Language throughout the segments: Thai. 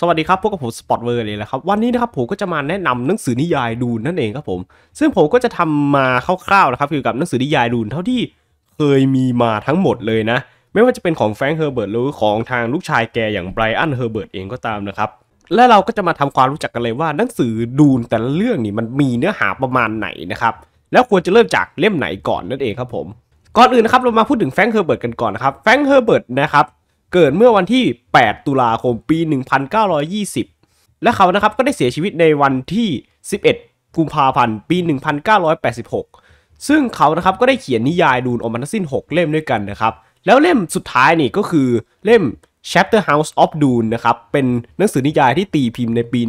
สวัสดีครับ พวกกับผมสปอตเวอร์เลยนะครับ วันนี้นะครับผมก็จะมาแนะนำหนังสือนิยายดูนนั่นเองครับผมซึ่งผมก็จะทำมาคร่าวๆนะครับเกี่ยวกับหนังสือนิยายดูนเท่าที่เคยมีมาทั้งหมดเลยนะ ไม่ว่าจะเป็นของแฟรงค์เฮอร์เบิร์ตหรือของทางลูกชายแกอย่างไบรอันเฮอร์เบิร์ตเองก็ตามนะครับและเราก็จะมาทำความรู้จักกันเลยว่า หนังสือดูนแต่ละเรื่องนี่มันมีเนื้อหาประมาณไหนนะครับแล้วควรจะเริ่มจากเล่มไหนก่อนนั่นเองครับผมก่อนอื่นนะครับเรามาพูดถึงแฟรงค์เฮอร์เบิร์ตกันก่อนนะครับแฟรงค์เฮอร์เบิร์ตนะครับเกิดเมื่อวันที่ 8 ตุลาคม ปี 1920 และเขานะครับก็ได้เสียชีวิตในวันที่ 11 กุมภาพันธ์ ปี 1986 ซึ่งเขานะครับก็ได้เขียนนิยายดูนออกมาทั้งสิ้น6 เล่มด้วยกันนะครับ แล้วเล่มสุดท้ายนี่ก็คือเล่ม Chapter House of Dune นะครับ เป็นหนังสือนิยายที่ตีพิมพ์ในปี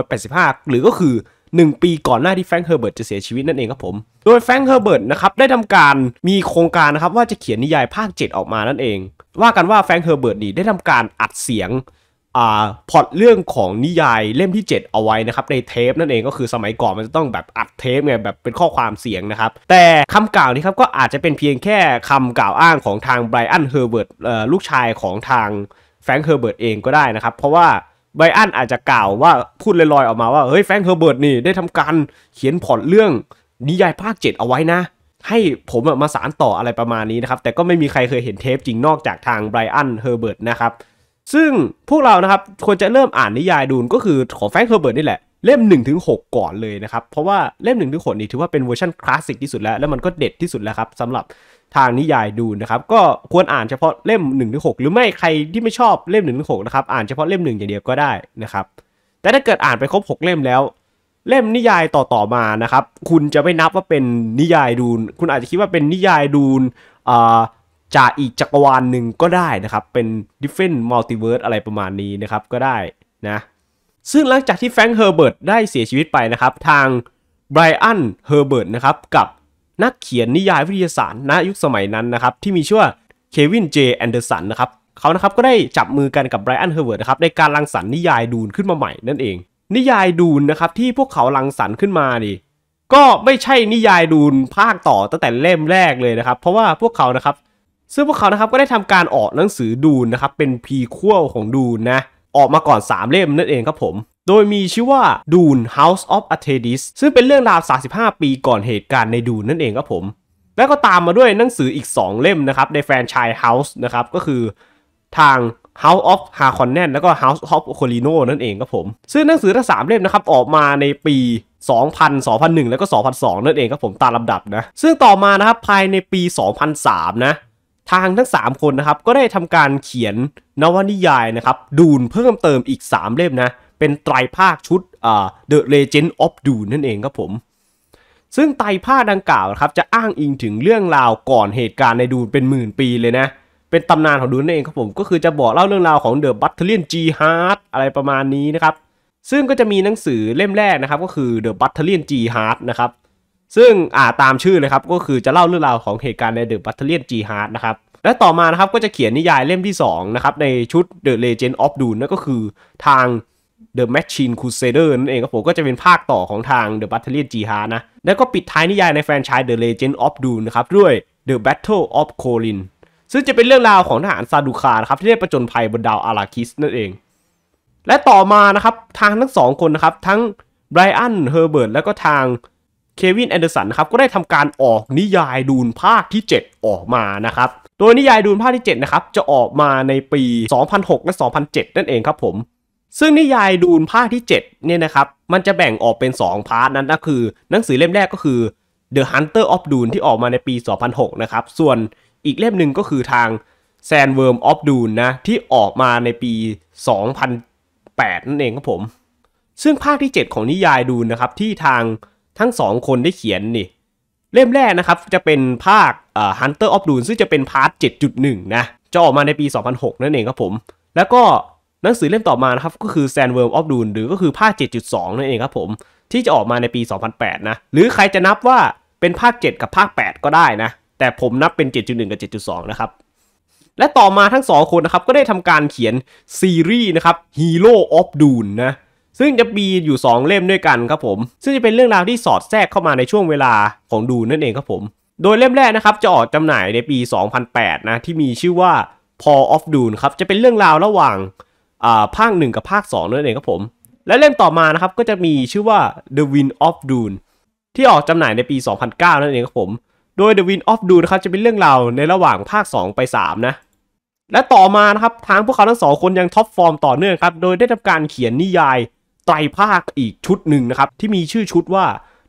1985 หรือก็คือ1ปีก่อนหน้าที่แฟรงค์เฮอร์เบิร์ตจะเสียชีวิตนั่นเองครับผม โดยแฟรงค์เฮอร์เบิร์ตนะครับได้ทำการมีโครงการนะครับว่าจะเขียนนิยายภาค 7 ออกมานั่นเอง ว่ากันว่าแฟรงค์เฮอร์เบิร์ตนี่ได้ทำการอัดเสียงอ่าพอดเรื่องของนิยายเล่มที่ 7 เอาไว้นะครับในเทปนั่นเองก็คือสมัยก่อนมันจะต้องแบบอัดเทปไงแบบเป็นข้อความเสียงนะครับ แต่คำกล่าวนี้ครับก็อาจจะเป็นเพียงแค่คำกล่าวอ้างของทางไบรอันเฮอร์เบิร์ตลูกชายของทางแฟรงค์เฮอร์เบิร์ตเองก็ได้นะครับ เพราะว่าไบอันอาจจะกล่าวว่าพูดลอยๆออกมาว่าเฮ้ยแฟงเฮอร์เบิร์ตนี่ได้ทำการเขียนพอร์ตเรื่องนิยายภาค 7 เอาไว้นะ ให้ผมมาสารต่ออะไรประมาณนี้นะครับแต่ก็ไม่มีใครเคยเห็นเทปจริงนอกจากทางไบรอันเฮอร์เบิร์ตนะครับซึ่งพวกเรานะครับควรจะเริ่มอ่านนิยายดูนก็คือ ของแฟงเฮอร์เบิร์ตนี่แหละเล่ม1-6 ก่อนเลยนะครับเพราะว่าเล่ม1-6 นี่ถือว่าเป็นเวอร์ชันคลาสสิกที่สุดแล้วแล้วมันก็เด็ดที่สุดแล้วครับสำหรับทางนิยายดูนะครับ ก็ควรอ่านเฉพาะเล่ม1-6 หรือไม่ใครที่ไม่ชอบเล่ม1-6นะครับอ่านเฉพาะเล่ม 1 อย่างเดียวก็ได้นะครับ แต่ถ้าเกิดอ่านไปครบ 6 เล่มแล้ว เล่มนิยายต่อๆมานะครับ คุณจะไม่นับว่าเป็นนิยายดูนคุณอาจจะคิดว่าเป็นนิยายดูนอ่าจากอีกจักรวาลหนึ่งก็ได้นะครับเป็น different multiverse อะไรประมาณนี้นะครับก็ได้นะซึ่งหลังจากที่แฟรงค์เฮอร์เบิร์ตได้เสียชีวิตไปนะครับ ทางไบรอันเฮอร์เบิร์ตนะครับกับนักเขียนนิยายวิทยาศาสตร์ณยุคสมัยนั้นนะครับ ที่มีชื่อว่าเควิน เจแอนเดอร์สันนะครับเขานะครับก็ได้จับมือกันกับไบรอันเฮอร์เบิร์ตนะครับในการรังสรรค์นิยายดูนขึ้นมาใหม่นั่นเอง นิยายดูนนะครับที่พวกเขารังสรรค์ขึ้นมานี่ก็ไม่ใช่นิยายดูนภาคต่อตั้งแต่เล่มแรกเลยนะครับ เพราะว่าพวกเขานะครับ ซึ่งพวกเขานะครับก็ได้ทำการออกหนังสือดูนนะครับ เป็นพีคั่วของดูนนะออกมาก่อน 3 เล่มนั่นเองครับผม โดยมีชื่อว่าดูน House of a t e d i s ซึ่งเป็นเรื่องราว 35 ปีก่อนเหตุการณ์ในดูนนั่นเองครับผม แล้วก็ตามมาด้วยหนังสืออีก 2 เล่มนะครับในแฟนชาย House นะครับก็คือทาง House of h a r k o n n e n แล้วก็ House of c o l i n o นั่นเองครับผมซึ่งหนังสือทั้ง3เล่มนะครับออกมาในปี 2000 2001 แล้วก็ 2002นั่นเองครับผมตามลำดับนะ ซึ่งต่อมานะครับภายในปี 2003 นะทางทั้ง 3 คนนะครับก็ได้ทำการเขียนนวนิยายนะครับดูนเพิ่มเติมอีก 3 เล่มนะเป็นไตรภาคชุด The Legend of Dune นั่นเองครับผมซึ่งไตรภาคดังกล่าวครับจะอ้างอิงถึงเรื่องราวก่อนเหตุการณ์ในดูนเป็นหมื่นปีเลยนะ เป็นตำนานของดูนนั่นเองครับผม ก็คือจะบอกเล่าเรื่องราวของ The Battalion Jihad อะไรประมาณนี้นะครับซึ่งก็จะมีหนังสือเล่มแรกนะครับ ก็คือ The Battalion Jihad นะครับซึ่งอ่าตามชื่อเลยครับ ก็คือจะเล่าเรื่องราวของเหตุการณ์ในเดอะบัตเทเลียนจีฮาร์ดนะครับและต่อมานะครับก็จะเขียนนิยายเล่มที่2นะครับในชุด The Legend of Dune นั่นก็คือทาง The Machine Crusader นั่นเองครับผมก็จะเป็นภาคต่อของทาง The Battalion Jihad นะแล้วก็ปิดท้ายนิยายในแฟนชชยเ The Legend of Dune นะครับด้วย The Battle of Kolin ซึ่งจะเป็นเรื่องราวของทหารซาดูคานะครับที่ได้ประจนภัยบนดาวอาราคิสนั่นเองและต่อมานะครับทางทั้งสองคนนะครับทั้งไบรอันเฮอร์เบิร์ตแลวก็ทางเควินแอนเดอร์สันครับก็ได้ทำการออกนิยายดูนภาคที่ 7 ออกมานะครับโดยนิยายดูนภาคที่7นะครับจะออกมาในปี 2006และ2007 นั่นเองครับผมซึ่งนิยายดูนภาคที่7เนี่ยนะครับมันจะแบ่งออกเป็น 2 พาร์ทนั้นก็คือ หนังสือเล่มแรกก็คือ The Hunter of Dune ที่ออกมาในปี 2006นะครับส่วนอีกเล่มหนึ่งก็คือทาง Sandworm of Dune นะที่ออกมาในปี2008 นั่นเองครับผมซึ่งภาคที่ 7 ของนิยายดูนนะครับที่ทางทั้งสองคนได้เขียนนี่เล่มแรกนะครับ จะเป็นภาค Hunter of Dune ซึ่งจะเป็นพาร์ท7.1 นะ จะออกมาในปี 2006 นั่นเองครับผม แล้วก็หนังสือเล่มต่อมานะครับก็คือ Sandworm of Dune หรือก็คือภาค 7.2 นั่นเองครับผม ที่จะออกมาในปี 2008 นะหรือใครจะนับว่าเป็นภาค 7 กับภาค 8 ก็ได้นะ แต่ผมนับเป็น 7.1 กับ 7.2 นะครับ และต่อมาทั้งสองคนนะครับก็ได้ทำการเขียนซีรีส์นะครับ Hero of Dune นะซึ่งจะมีอยู่ 2 เล่มด้วยกันครับผมซึ่งจะเป็นเรื่องราวที่สอดแทรกเข้ามาในช่วงเวลาของดูนั่นเองครับผมโดยเล่มแรกนะครับจะออกจำหน่ายในปี 2008 นะที่มีชื่อว่า Paul of Dune ครับจะเป็นเรื่องราวระหว่างาภาค1กับภาค2นั่นเองครับผมและเล่มต่อมานะครับก็จะมีชื่อว่า The Wind of Dune ที่ออกจำหน่ายในปี 2009 นั่นเองครับผมโดย The Wind of Dune นะครับจะเป็นเรื่องราวในระหว่างภาค2ไป3นะและต่อมานะครับทางพวกเขาทั้งสองคนยังท็อปฟอร์มต่อเนื่องครับโดยได้ทำการเขียนนิยายไตรภาคอีกชุดหนึ่งนะครับที่มีชื่อชุดว่า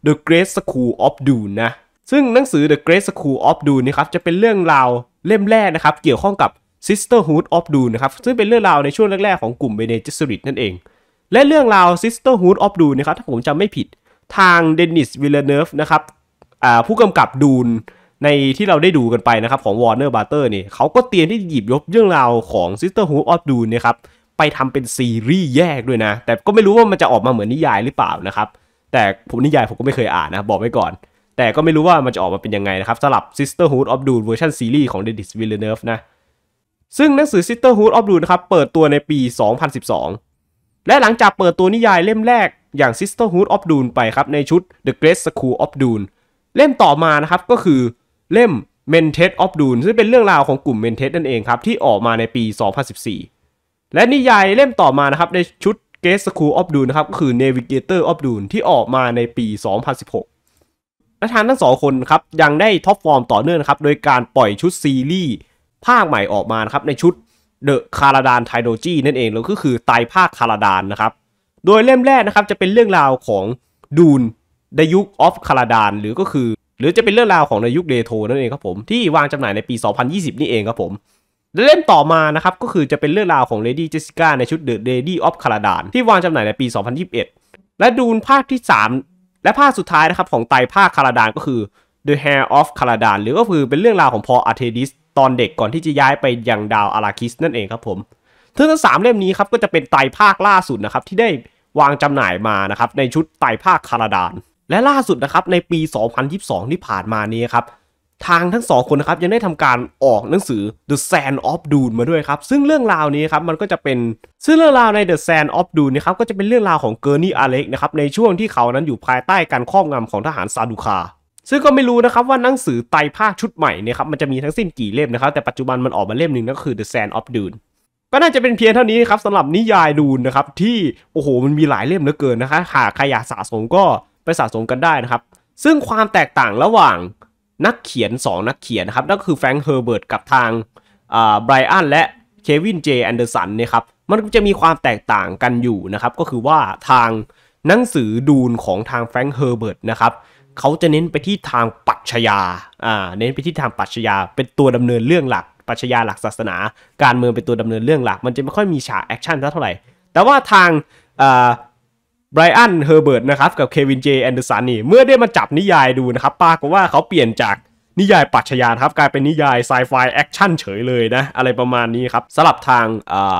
The Great School of Dune นะซึ่งหนังสือ The Great School of Dune นี่ครับจะเป็นเรื่องราวเล่มแรกนะครับเกี่ยวข้องกับ Sisterhood of Dune นะครับซึ่งเป็นเรื่องราวในช่วงแรกๆของกลุ่มเบเนจิสริตนั่นเอง และเรื่องราว Sisterhood of Dune นะครับถ้าผมจำไม่ผิดทางเดนิสวิลเลเนฟนะครับผู้กำกับดูนในที่เราได้ดูกันไปนะครับของ Warner b r o t h e r นี่เขาก็เตรียมที่หยิบยกเรื่องราวของ Sisterhood of Dune นะครับไปทำเป็นซีรีส์แยกด้วยนะ แต่ก็ไม่รู้ว่ามันจะออกมาเหมือนนิยายหรือเปล่านะครับ แต่ผมนิยายผมก็ไม่เคยอ่านนะบอกไว้ก่อน แต่ก็ไม่รู้ว่ามันจะออกมาเป็นยังไงนะครับสำหรับ Sisterhood of Dune เวอร์ชันซีรีส์ของ Denis Villeneuve นะ ซึ่งหนังสือ Sisterhood of Dune นะครับเปิดตัวในปี 2012 และหลังจากเปิดตัวนิยายเล่มแรกอย่าง Sisterhood of Dune ไปครับ ในชุด The Great School of Dune เล่มต่อมานะครับก็คือเล่ม m e n t e d of Dune ซึ่งเป็นเรื่องราวของกลุ่ม m e n t e d นั่นเองครับที่ออกมาในปี 2014และนิยายเล่มต่อมานะครับในชุด g a t e School of Dune นะครับก็คือ Navigator of Dune ที่ออกมาในปี 2016และทานทั้งสองคนครับยังได้ท็อปฟอร์มต่อเนื่องครับโดยการปล่อยชุดซีรีส์ภาคใหม่ออกมานะครับในชุด The c a r a d a n Trilogy นั่นเองแล้วก็คือไตรภาคคาราดานนะครับโดยเล่มแรกนะครับจะเป็นเรื่องราวของดูนในยุคออฟคาราดานหรือก็คือ หรือจะเป็นเรื่องราวของในยุคเดโทนั่นเองครับผมที่วางจำหน่ายในปี 2020 นี่เองครับผมเล่มต่อมานะครับก็คือจะเป็นเรื่องราวของเลดี้เจสสิก้าในชุดเดอะเลดี้ออฟคาราดานที่วางจำหน่ายในปี 2021 และดูนภาคที่ 3 และภาคสุดท้ายนะครับของไตภาคคาราดานก็คือ The Hair of คาราดานหรือก็คือเป็นเรื่องราวของพออารเทดิสตอนเด็กก่อนที่จะย้ายไปยังดาวอาราคิสนั่นเองครับผมทั้งสามเล่มนี้ครับก็จะเป็นไตภาคล่าสุดนะครับที่ได้วางจำหน่ายมานะครับในชุดไตภาคคาราดานและล่าสุดนะครับในปี 2022 ที่ผ่านมานี้ครับทางทั้งสองคนนะครับยังได้ทำการออกหนังสือ The Sand of Dune มาด้วยครับซึ่งเรื่องราวนี้ครับมันก็จะเป็นซึ่งเรื่องราวใน The Sand of Dune นะครับก็จะเป็นเรื่องราวของเกอร์นี่อาเล็กนะครับในช่วงที่เขานั้นอยู่ภายใต้การครอบงำของทหารซาดูคาซึ่งก็ไม่รู้นะครับว่าหนังสือไตภาคชุดใหม่เนี่ยครับมันจะมีทั้งสิ้นกี่เล่มนะครับแต่ปัจจุบันมันออกมาเล่มหนึ่งนั่นก็คือ The Sand of Dune ก็น่าจะเป็นเพียงเท่านี้ครับสำหรับนิยายดูนนะครับที่โอ้โห มันมีหลายเล่มเหลือเกินนะคะหากใครอยากสะสมก็ไปสะสมกันได้นะครับซึ่งความแตกต่างระหว่างนักเขียน 2 นักเขียนนะครับนั่นก็คือแฟรงค์เฮอร์เบิร์ตกับทางไบรอันและเควินเจแอนเดอร์สันเนี่ยครับมันจะมีความแตกต่างกันอยู่นะครับ ก็คือว่าทางหนังสือดูนของทางแฟรงค์เฮอร์เบิร์ตนะครับเขาจะเน้นไปที่ทางปััชญาอ่าเน้นไปที่ทางปััชญาเป็นตัวดำเนินเรื่องหลัก ปััชญาหลักศาสนา การเมืองเป็นตัวดำเนินเรื่องหลัก มันจะไม่ค่อยมีฉากแอคชั่นเท่าไหร่ แต่ว่าทางไบรอันเฮอร์เบิร์ตนะครับกับเควินเจแอนเดอร์สันนี่เมื่อได้มาจับนิยายดูนะครับปากว่าเขาเปลี่ยนจากนิยายปัจฉญาครับกลายเป็นนิยายไซไฟแอคชั่นเฉยเลยนะ อะไรประมาณนี้ครับสลับทางอ่า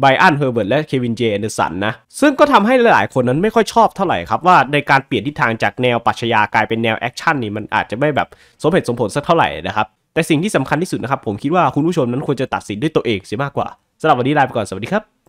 ไบอันเฮอร์เบิร์ตและเควินเจแอนเดอร์สันนะซึ่งก็ทำให้หลายๆ คนนั้นไม่ค่อยชอบเท่าไหร่ครับ ว่าในการเปลี่ยนทิศทางจากแนวปัจฉญากลายเป็นแนวแอคชั่นนี่มันอาจจะไม่แบบสมเหตุสมผลสักเท่าไหร่นะครับแต่สิ่งที่สำคัญที่สุดนะครับผมคิดว่าคุณผู้ชมนั้นควรจะตัดสินด้วยตัวเองเสียมากกว่าสำหรับวันนี้ลาไปก่อนสวัสดีครับ